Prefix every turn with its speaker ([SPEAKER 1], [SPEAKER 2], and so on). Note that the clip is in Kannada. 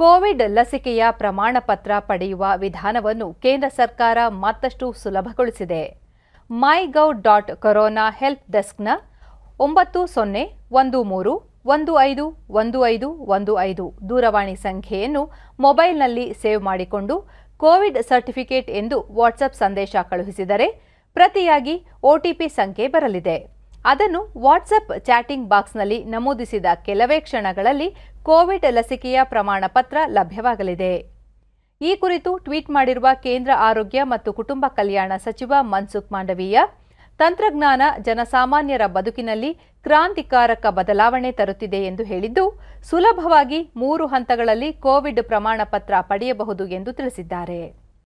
[SPEAKER 1] ಕೋವಿಡ್ ಲಸಿಕೆಯ ಪ್ರಮಾಣ ಪತ್ರ ಪಡೆಯುವ ವಿಧಾನವನ್ನು ಕೇಂದ್ರ ಸರ್ಕಾರ ಮತ್ತಷ್ಟು ಸುಲಭಗೊಳಿಸಿದೆ my gov dot corona help ಡೆಸ್ಕ್ನ ಒಂಬತ್ತು ಸೊನ್ನೆ ಒಂದು ಮೂರು ಒಂದು ಐದು ಒಂದು ಐದು ಒಂದು ಐದು ದೂರವಾಣಿ ಸಂಖ್ಯೆಯನ್ನು ಮೊಬೈಲ್ನಲ್ಲಿ ಸೇವ್ ಮಾಡಿಕೊಂಡು ಕೋವಿಡ್ ಸರ್ಟಿಫಿಕೇಟ್ ಎಂದು ವಾಟ್ಸಪ್ ಸಂದೇಶ ಕಳುಹಿಸಿದರೆ ಪ್ರತಿಯಾಗಿ ಒಟಿಪಿ ಸಂಖ್ಯೆ ಬರಲಿದೆ ಅದನ್ನು ವಾಟ್ಸಪ್ ಚಾಟಿಂಗ್ ಬಾಕ್ಸ್ನಲ್ಲಿ ನಮೂದಿಸಿದ ಕೆಲವೇ ಕ್ಷಣಗಳಲ್ಲಿ ಕೋವಿಡ್ ಲಸಿಕೆಯ ಪ್ರಮಾಣ ಪತ್ರ ಲಭ್ಯವಾಗಲಿದೆ ಈ ಕುರಿತು ಟ್ವೀಟ್ ಮಾಡಿರುವ ಕೇಂದ್ರ ಆರೋಗ್ಯ ಮತ್ತು ಕುಟುಂಬ ಕಲ್ಯಾಣ ಸಚಿವ ಮನ್ಸುಖ್ ಮಾಂಡವೀಯ ತಂತ್ರಜ್ಞಾನ ಜನಸಾಮಾನ್ಯರ ಬದುಕಿನಲ್ಲಿ ಕ್ರಾಂತಿಕಾರಕ ಬದಲಾವಣೆ ತರುತ್ತಿದೆ ಎಂದು ಹೇಳಿದ್ದು ಸುಲಭವಾಗಿ ಮೂರು ಹಂತಗಳಲ್ಲಿ ಕೋವಿಡ್ ಪ್ರಮಾಣ ಪತ್ರ ಪಡೆಯಬಹುದು ಎಂದು ತಿಳಿಸಿದ್ದಾರೆ